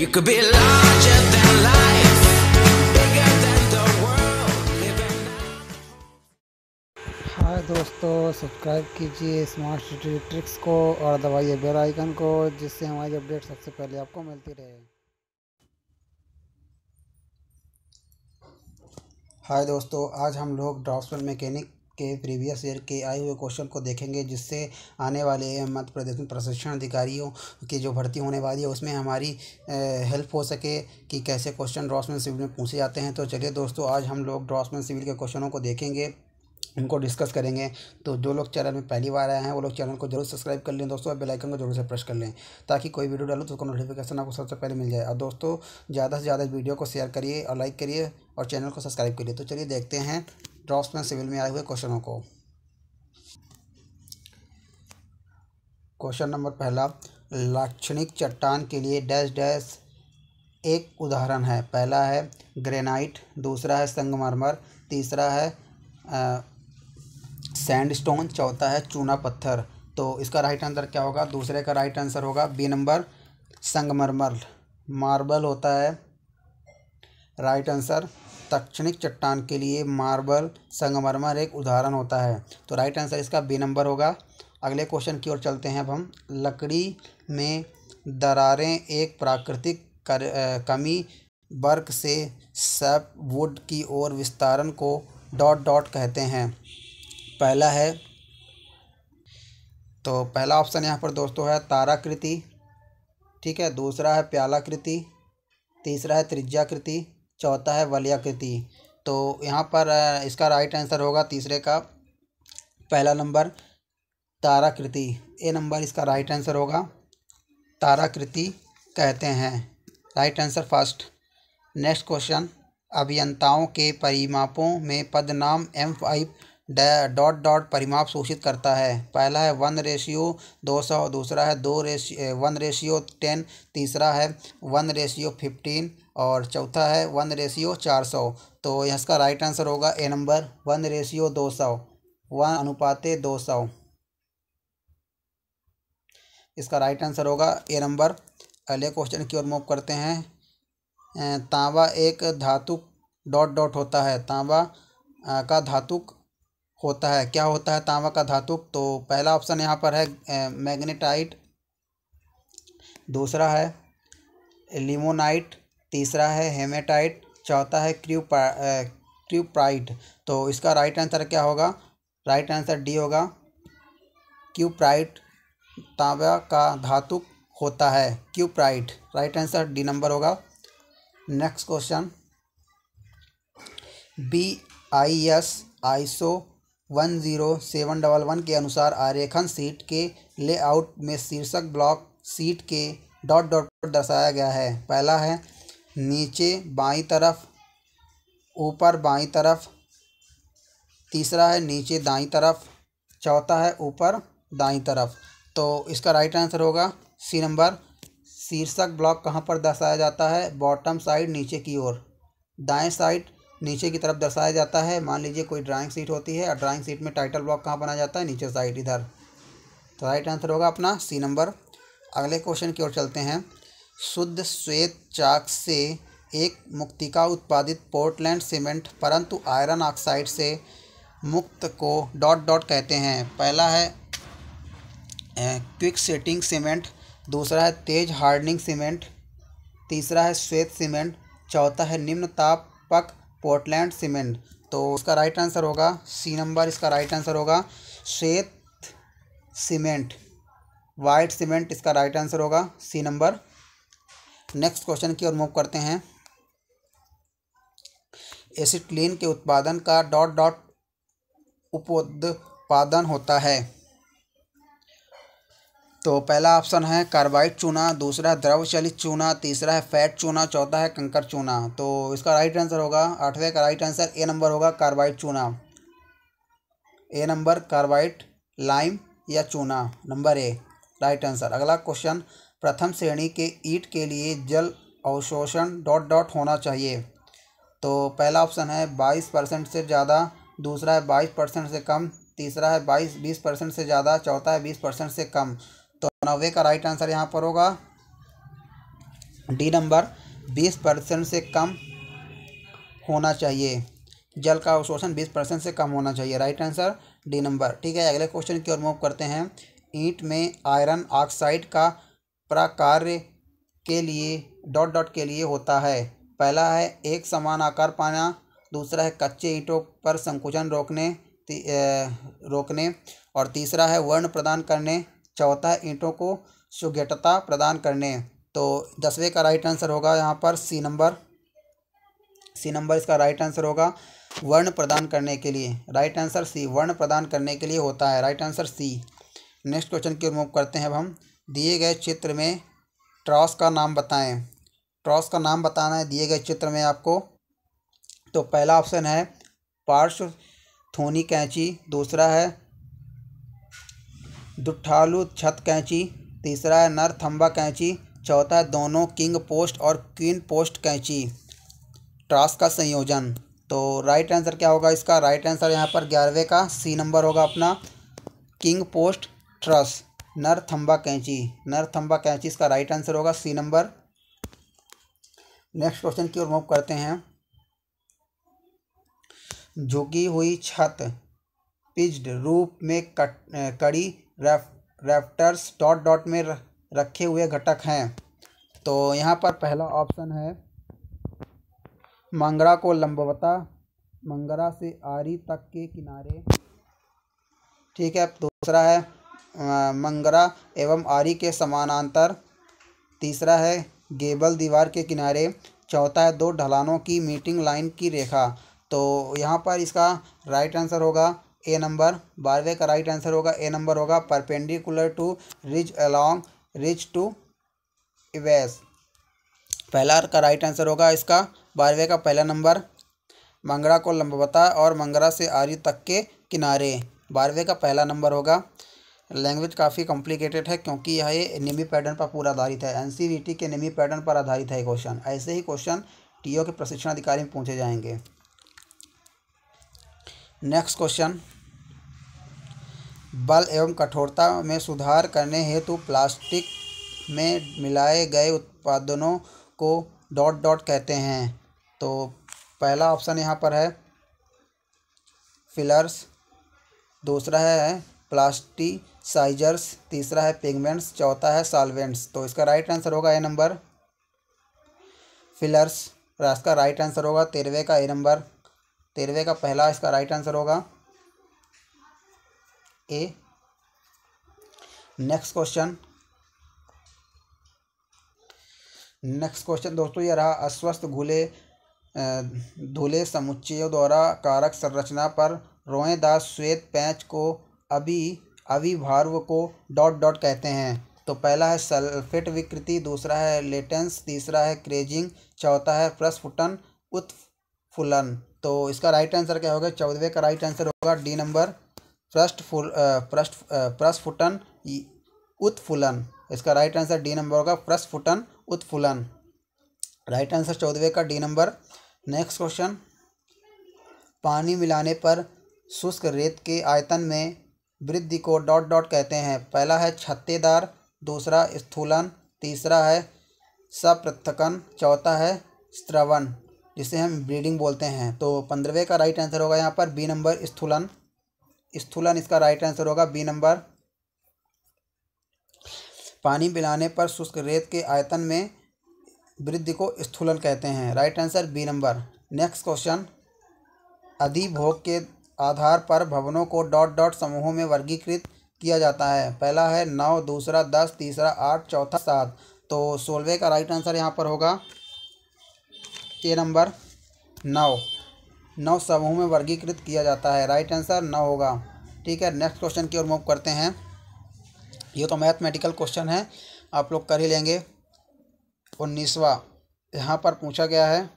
You could be larger than life, bigger than the world. हाय दोस्तों subscribe कीजिए smart city tricks को और दबाइए बेल आइकन को जिससे हमारी अपडेट सबसे पहले आपको मिलती रहे हाय दोस्तों आज हम लोग ड्राफ्ट्समैन मैकेनिक के प्रीवियस ईयर के आए हुए क्वेश्चन को देखेंगे जिससे आने वाले मध्य प्रदेश में प्रशिक्षण अधिकारियों की जो भर्ती होने वाली है उसमें हमारी हेल्प हो सके कि कैसे क्वेश्चन ड्रॉसमैन सिविल में पूछे जाते हैं तो चलिए दोस्तों आज हम लोग ड्रॉसमैन सिविल के क्वेश्चनों को देखेंगे उनको डिस्कस करेंगे तो जो लोग चैनल में पहली बार आए हैं वो लोग चैनल को जरूर सब्सक्राइब कर लें दोस्तों और बेल आइकन को जरूर से प्रेस कर लें ताकि कोई वीडियो डालूँ तो उसका नोटिफिकेशन आपको सबसे पहले मिल जाए और दोस्तों ज़्यादा से ज़्यादा वीडियो को शेयर करिए और लाइक करिए और चैनल को सब्सक्राइब करिए तो चलिए देखते हैं ड्रॉप्स में सिविल में आए हुए क्वेश्चनों को क्वेश्चन नंबर पहला लाक्षणिक चट्टान के लिए डैश डैश एक उदाहरण है पहला है ग्रेनाइट दूसरा है संगमरमर तीसरा है सैंडस्टोन चौथा है चूना पत्थर तो इसका राइट आंसर क्या होगा दूसरे का राइट आंसर होगा बी नंबर संगमरमर मार्बल होता है राइट आंसर तक्षणिक चट्टान के लिए मार्बल संगमरमर एक उदाहरण होता है तो राइट आंसर इसका बी नंबर होगा अगले क्वेश्चन की ओर चलते हैं अब हम लकड़ी में दरारें एक प्राकृतिक कर, आ, कमी बर्क से सब वुड की ओर विस्तारण को डॉट डॉट कहते हैं पहला है तो पहला ऑप्शन यहाँ पर दोस्तों है ताराकृति ठीक है दूसरा है प्यालाकृति तीसरा है त्रिज्याकृति चौथा है वलयाकृति तो यहाँ पर इसका राइट आंसर होगा तीसरे का पहला नंबर ताराकृति ए नंबर इसका राइट आंसर होगा ताराकृति कहते हैं right answer first next question अभियंताओं के परिमापों में पदनाम एम फाइव डॉट डॉट परिमाप सूचित करता है पहला है वन रेशियो दो सौ दूसरा है दो रेशियो वन रेशियो टेन तीसरा है वन रेशियो फिफ्टीन और चौथा है वन रेशियो चार सौ तो इसका राइट आंसर होगा ए नंबर वन रेशियो दो सौ वन अनुपाते दो सौ इसका राइट आंसर होगा ए नंबर अगले क्वेश्चन की ओर मूव करते हैं तांबा एक धातु डॉट डॉट होता है तांबा का धातुक होता है क्या होता है तांबा का धातु तो पहला ऑप्शन यहाँ पर है मैग्नेटाइट दूसरा है लिमोनाइट तीसरा है हेमेटाइट चौथा है क्रूपा क्यूप्राइड तो इसका राइट आंसर क्या होगा राइट आंसर डी होगा क्यूप्राइट तांबा का धातु होता है cuprite right answer D number होगा next question B I S ISO one zero seven double one के अनुसार आरेखन सीट के लेआउट में शीर्षक ब्लॉक सीट के डॉट डॉट दर्शाया गया है पहला है नीचे बाई तरफ ऊपर बाई तरफ तीसरा है नीचे दाई तरफ चौथा है ऊपर दाई तरफ तो इसका राइट आंसर होगा सी नंबर शीर्षक ब्लॉक कहाँ पर दर्शाया जाता है बॉटम साइड नीचे की ओर दाएं साइड नीचे की तरफ दर्शाया जाता है मान लीजिए कोई ड्राइंग सीट होती है और ड्राइंग सीट में टाइटल ब्लॉक कहाँ बनाया जाता है नीचे साइड इधर तो राइट आंसर होगा अपना सी नंबर अगले क्वेश्चन की ओर चलते हैं शुद्ध श्वेत चाक से एक मुक्तिका उत्पादित पोर्टलैंड सीमेंट परंतु आयरन ऑक्साइड से मुक्त को डॉट डॉट कहते हैं पहला है क्विक सेटिंग सीमेंट दूसरा है तेज हार्डनिंग सीमेंट तीसरा है श्वेत सीमेंट चौथा है निम्न तापक पोर्टलैंड सीमेंट तो इसका राइट आंसर होगा सी नंबर इसका राइट आंसर होगा श्वेत सीमेंट वाइट सीमेंट इसका राइट आंसर होगा सी नंबर नेक्स्ट क्वेश्चन की ओर मूव करते हैं एसिड के उत्पादन का डॉट डॉट उपोत्पादन होता है तो पहला ऑप्शन है कार्बाइड चूना दूसरा द्रव चलित चूना तीसरा है फैट चूना चौथा है कंकर चूना तो इसका राइट आंसर होगा आठवें का राइट आंसर ए नंबर होगा कार्बाइड चूना ए नंबर कार्बाइड लाइम या चूना नंबर ए राइट आंसर अगला क्वेश्चन प्रथम श्रेणी के ईट के लिए जल अवशोषण डॉट डॉट होना चाहिए तो पहला ऑप्शन है बाईस परसेंट से ज़्यादा दूसरा है बाईस परसेंट से कम तीसरा है बाईस बीस परसेंट से ज़्यादा चौथा है बीस परसेंट से कम तो नवे का राइट आंसर यहाँ पर होगा डी नंबर बीस परसेंट से कम होना चाहिए जल का अवशोषण बीस परसेंट से कम होना चाहिए राइट आंसर डी नंबर ठीक है अगले क्वेश्चन की ओर मूव करते हैं ईंट में आयरन ऑक्साइड का प्रकार्य के लिए डॉट डॉट के लिए होता है पहला है एक समान आकार पाना दूसरा है कच्चे ईंटों पर संकुचन रोकने ती, ए, रोकने और तीसरा है वर्ण प्रदान करने चौथा ईंटों को सुगटता प्रदान करने तो दसवें का राइट आंसर होगा यहाँ पर सी नंबर सी नंबर इसका राइट आंसर होगा वर्ण प्रदान करने के लिए राइट आंसर सी वर्ण प्रदान करने के लिए होता है right answer C next question की ओर मूव करते हैं अब हम दिए गए चित्र में ट्रॉस का नाम बताएं ट्रॉस का नाम बताना है दिए गए चित्र में आपको तो पहला ऑप्शन है पार्श्व थोनी कैंची दूसरा है दुठालू छत कैंची तीसरा है नर थम्बा कैंची चौथा है दोनों किंग पोस्ट और क्वीन पोस्ट कैंची ट्रास का संयोजन तो राइट आंसर क्या होगा इसका राइट आंसर यहाँ पर ग्यारहवें का सी नंबर होगा अपना किंग पोस्ट ट्रस नर थम्बा कैंची नर थम्बा कैंची इसका राइट आंसर होगा सी नंबर नेक्स्ट क्वेश्चन की ओर मूव करते हैं झुकी हुई छत पिज्ड रूप में कट कड़ी रेफ रेफ्टर्स डॉट डॉट में रखे हुए घटक हैं तो यहाँ पर पहला ऑप्शन है मंगरा को लंबवता मंगरा से आरी तक के किनारे ठीक है दूसरा है मंगरा एवं आरी के समानांतर तीसरा है गेबल दीवार के किनारे चौथा है दो ढलानों की मीटिंग लाइन की रेखा तो यहाँ पर इसका राइट आंसर होगा ए नंबर बारहवें का राइट आंसर होगा ए नंबर होगा perpendicular to ridge along ridge to eaves पहला का राइट आंसर होगा इसका बारहवें का पहला नंबर मंगरा को लंबवता और मंगरा से आर्य तक के किनारे बारहवें का पहला नंबर होगा लैंग्वेज काफ़ी कॉम्प्लिकेटेड है क्योंकि यह निमी पैटर्न पर पूरा आधारित है एनसीवीटी e के निमी पैटर्न पर आधारित है क्वेश्चन ऐसे ही क्वेश्चन टीओ के प्रशिक्षण अधिकारी में पूछे जाएंगे नेक्स्ट क्वेश्चन बल एवं कठोरता में सुधार करने हेतु प्लास्टिक में मिलाए गए उत्पादनों को डॉट डॉट कहते हैं तो पहला ऑप्शन यहाँ पर है फिलर्स दूसरा है साइजर्स तीसरा है पिगमेंट्स चौथा है सॉल्वेंट्स तो इसका राइट आंसर होगा ए नंबर फिलर्स इसका राइट आंसर होगा तेरहवे का ए नंबर तेरहवें का पहला इसका राइट आंसर होगा A next question next question दोस्तों यह रहा अस्वस्थ घुले धुले समुच्चयों द्वारा कारक संरचना पर रोएदास श्वेत पैच को अभी अविभार्व को डॉट डॉट कहते हैं तो पहला है सल्फेट विकृति दूसरा है लेटेंस तीसरा है क्रेजिंग चौथा है प्रस्फुटन उत्फ फुलन तो इसका राइट आंसर क्या होगा चौदहवे का राइट आंसर होगा डी नंबर प्रस्ट फुल प्रस्ट प्रस्फुटन उत्फुलन इसका राइट आंसर डी नंबर होगा प्रस्फुटन उत्फुलन राइट आंसर चौदहवे का डी नंबर नेक्स्ट क्वेश्चन पानी मिलाने पर शुष्क रेत के आयतन में वृद्धि को डॉट डॉट कहते हैं पहला है छत्तेदार दूसरा स्थूलन तीसरा है सप्रथकन चौथा है श्रवण जिसे हम ब्रीडिंग बोलते हैं तो पंद्रहवें का राइट आंसर होगा यहाँ पर बी नंबर स्थूलन स्थूलन इसका राइट आंसर होगा बी नंबर पानी मिलाने पर शुष्क रेत के आयतन में वृद्धि को स्थूलन कहते हैं right answer B number next question अधिभोग के आधार पर भवनों को डॉट डॉट समूहों में वर्गीकृत किया जाता है पहला है नौ दूसरा दस तीसरा आठ चौथा सात तो सोलवे का राइट आंसर यहाँ पर होगा ए नंबर नौ नौ समूह में वर्गीकृत किया जाता है राइट आंसर नौ होगा ठीक है नेक्स्ट क्वेश्चन की ओर मूव करते हैं ये तो मैथमेटिकल क्वेश्चन है आप लोग कर ही लेंगे उन्नीसवा यहाँ पर पूछा गया है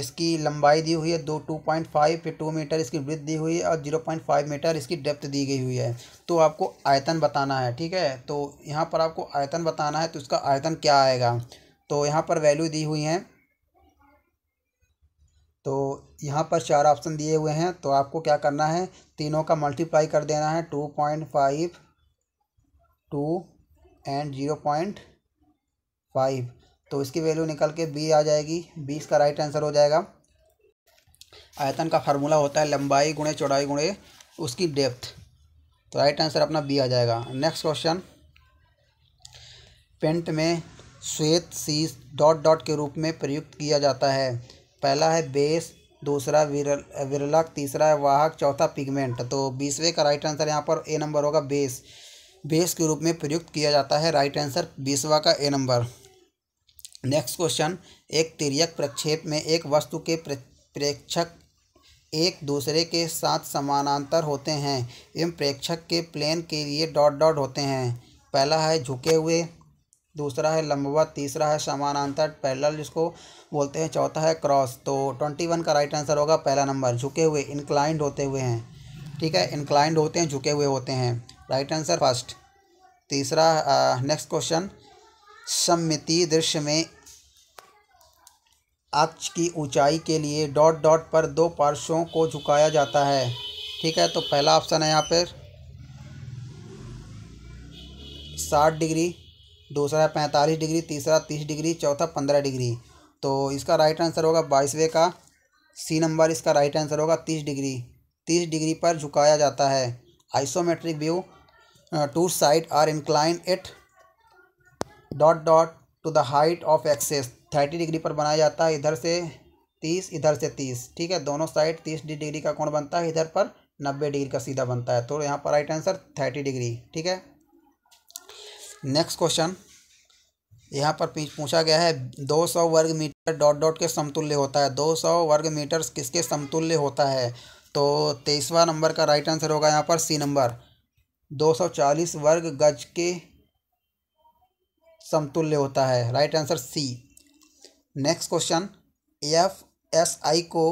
इसकी लंबाई दी हुई है दो टू पॉइंट फाइव फिर टू मीटर इसकी ब्रिथ दी हुई है और जीरो पॉइंट फाइव मीटर इसकी डेप्थ दी गई हुई है तो आपको आयतन बताना है ठीक है तो यहाँ पर आपको आयतन बताना है तो इसका आयतन क्या आएगा तो यहाँ पर वैल्यू दी हुई है तो यहाँ पर चार ऑप्शन दिए हुए हैं तो आपको क्या करना है तीनों का मल्टीप्लाई कर देना है two point five two and zero point five तो इसकी वैल्यू निकल के बी आ जाएगी बी इसका राइट आंसर हो जाएगा आयतन का फार्मूला होता है लंबाई गुणे चौड़ाई गुणे उसकी डेप्थ तो राइट आंसर अपना बी आ जाएगा नेक्स्ट क्वेश्चन पेंट में श्वेत सीस डॉट डॉट के रूप में प्रयुक्त किया जाता है पहला है बेस दूसरा विरल विरलक तीसरा है वाहक चौथा पिगमेंट तो बीसवें का राइट आंसर यहाँ पर ए नंबर होगा बेस बेस के रूप में प्रयुक्त किया जाता है राइट आंसर बीसवा का ए नंबर नेक्स्ट क्वेश्चन एक तिरक प्रक्षेप में एक वस्तु के प्रेक्षक एक दूसरे के साथ समानांतर होते हैं एवं प्रेक्षक के प्लेन के लिए डॉट डॉट होते हैं पहला है झुके हुए दूसरा है लंबवत तीसरा है समानांतर पैरेलल जिसको बोलते हैं चौथा है क्रॉस तो ट्वेंटी वन का राइट आंसर होगा पहला नंबर झुके हुए इंक्लाइंड होते हुए हैं ठीक है इंक्लाइंड होते हैं झुके हुए होते हैं राइट आंसर फर्स्ट तीसरा नेक्स्ट क्वेश्चन सम्मिति दृश्य में अक्ष की ऊंचाई के लिए डॉट डॉट पर दो पार्श्वों को झुकाया जाता है ठीक है तो पहला ऑप्शन है यहाँ पर साठ डिग्री दूसरा पैंतालीस डिग्री तीसरा तीस डिग्री चौथा पंद्रह डिग्री तो इसका राइट आंसर होगा बाईसवें का सी नंबर इसका राइट आंसर होगा तीस डिग्री तीस डिग्री पर झुकाया जाता है isometric view two side are incline it dot dot to the height of axes thirty degree पर बनाया जाता है इधर से तीस इधर से तीस ठीक है दोनों साइड तीस डिग्री का कोण बनता है इधर पर नब्बे डिग्री का सीधा बनता है तो यहाँ पर राइट आंसर थर्टी डिग्री ठीक है नेक्स्ट क्वेश्चन यहाँ पर पूछा गया है 200 वर्ग मीटर डॉट डॉट के समतुल्य होता है 200 वर्ग मीटर किसके समतुल्य होता है तो तेईसवा नंबर का राइट आंसर होगा यहाँ पर सी नंबर 240 वर्ग गज के समतुल्य होता है right answer C next question F S I को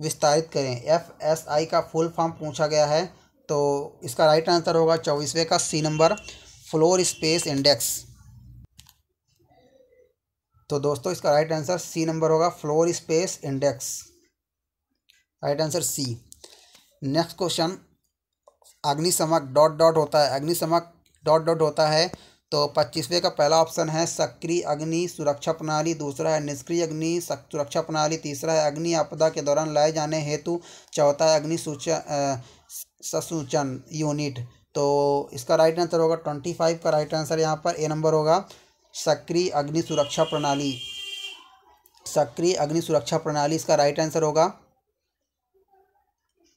विस्तारित करें एफ एस आई का फुल फॉर्म पूछा गया है तो इसका राइट आंसर होगा चौबीसवें का C number floor space index तो दोस्तों इसका राइट आंसर सी नंबर होगा floor space index right answer C next question अग्निशमक डॉट डॉट होता है अग्निशमक डॉट डॉट होता है तो पच्चीसवें का पहला ऑप्शन है सक्रिय अग्नि सुरक्षा प्रणाली दूसरा है निष्क्रिय अग्नि सुरक्षा प्रणाली तीसरा है अग्नि आपदा के दौरान लाए जाने हेतु चौथा है अग्नि सूचन ससूचन यूनिट तो इसका राइट आंसर होगा ट्वेंटी फाइव का राइट आंसर यहाँ पर ए नंबर होगा सक्रिय अग्नि सुरक्षा प्रणाली सक्रिय अग्नि सुरक्षा प्रणाली इसका राइट आंसर होगा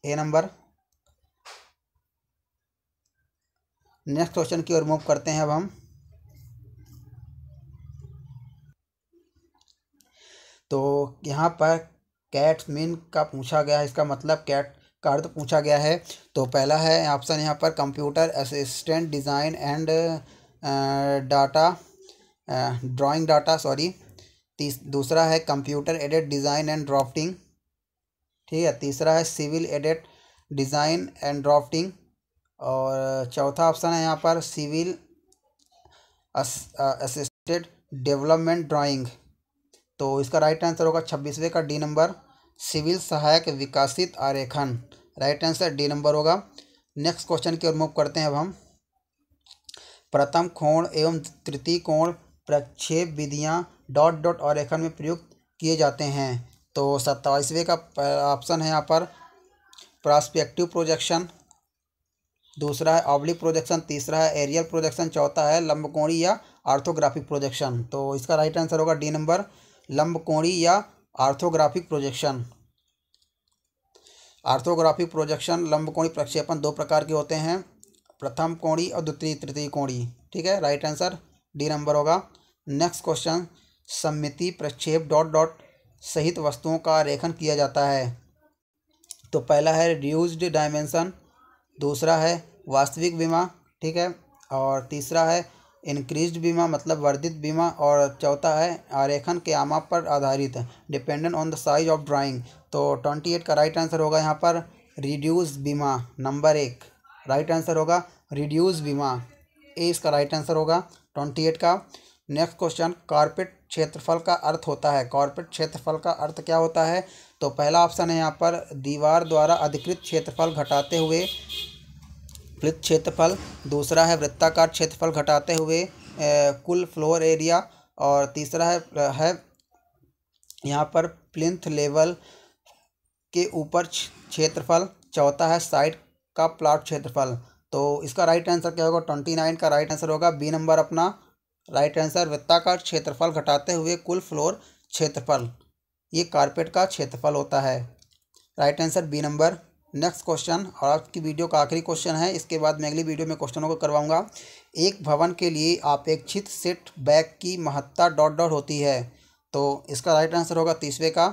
ए नंबर नेक्स्ट क्वेश्चन की ओर मूव करते हैं अब हम तो यहाँ पर कैट मीन का पूछा गया है इसका मतलब कैट कार्य तो पूछा गया है तो पहला है ऑप्शन यहाँ पर computer assistant design and data drawing data sorry दूसरा है computer aided design and drafting ठीक है तीसरा है civil aided design and drafting और चौथा ऑप्शन है यहाँ पर सिविल असिस्टेड डेवलपमेंट ड्राइंग तो इसका राइट आंसर होगा छब्बीसवें का डी नंबर सिविल सहायक विकासित आरेखन राइट आंसर डी नंबर होगा नेक्स्ट क्वेश्चन की ओर मूव करते हैं अब हम प्रथम कोण एवं तृतीय कोण प्रक्षेप विधियाँ डॉट डॉट आरेखन में प्रयुक्त किए जाते हैं तो सत्ताईसवें का ऑप्शन है यहाँ पर प्रॉस्पेक्टिव प्रोजेक्शन दूसरा है ऑब्लिक प्रोजेक्शन तीसरा है एरियल प्रोजेक्शन चौथा है लंबकोणी या आर्थोग्राफिक प्रोजेक्शन तो इसका राइट आंसर होगा डी नंबर लंबकोणी या आर्थोग्राफिक प्रोजेक्शन आर्थोग्राफिक प्रोजेक्शन लंबकोणी प्रक्षेपण दो प्रकार के होते हैं प्रथम कोणी और द्वितीय तृतीय कोणी ठीक है राइट आंसर डी नंबर होगा नेक्स्ट क्वेश्चन सम्मिति प्रक्षेप डॉट डॉट सहित वस्तुओं का रेखन किया जाता है तो पहला है रिड्यूस्ड डायमेंशन दूसरा है वास्तविक विमा ठीक है और तीसरा है इंक्रीज्ड बीमा मतलब वर्धित बीमा और चौथा है आरेखन के आमा पर आधारित dependent on the size of drawing तो ट्वेंटी एट का राइट आंसर होगा यहाँ पर रिड्यूस बीमा नंबर एक राइट आंसर होगा रिड्यूस बीमा ए इसका राइट आंसर होगा ट्वेंटी एट का नेक्स्ट क्वेश्चन कॉर्पोरेट क्षेत्रफल का अर्थ होता है कॉर्पोरेट क्षेत्रफल का अर्थ क्या होता है तो पहला ऑप्शन है यहाँ पर दीवार द्वारा अधिकृत क्षेत्रफल घटाते हुए फलित क्षेत्रफल दूसरा है वृत्ताकार क्षेत्रफल घटाते हुए कुल फ्लोर एरिया और तीसरा है है यहाँ पर प्लिंथ लेवल के ऊपर क्षेत्रफल चौथा है साइड का प्लाट क्षेत्रफल तो इसका राइट आंसर क्या होगा ट्वेंटी नाइन का राइट आंसर होगा बी नंबर अपना राइट आंसर वृत्ताकार क्षेत्रफल घटाते हुए कुल फ्लोर क्षेत्रफल ये कारपेट का क्षेत्रफल होता है right answer B number next question और आज की वीडियो का आखिरी क्वेश्चन है इसके बाद मैं अगली वीडियो में क्वेश्चनों को करवाऊंगा एक भवन के लिए अपेक्षित सेट बैक की महत्ता डॉट डॉट होती है तो इसका राइट आंसर होगा तीसवे का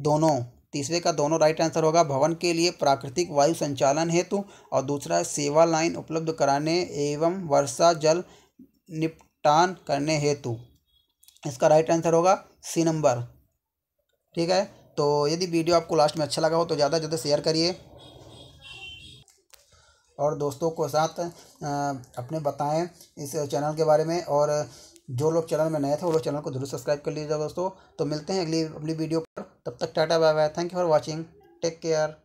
दोनों तीसरे का दोनों राइट आंसर होगा भवन के लिए प्राकृतिक वायु संचालन हेतु और दूसरा सेवा लाइन उपलब्ध कराने एवं वर्षा जल निपटान करने हेतु इसका राइट आंसर होगा सी नंबर ठीक है तो यदि वीडियो आपको लास्ट में अच्छा लगा हो तो ज़्यादा से ज़्यादा शेयर करिए और दोस्तों को साथ अपने बताएं इस चैनल के बारे में और जो लोग चैनल में नए थे वो लोग चैनल को जरूर सब्सक्राइब कर लीजिएगा दोस्तों तो मिलते हैं अगली अपनी वीडियो पर तब तक tata bye bye thank you for watching take care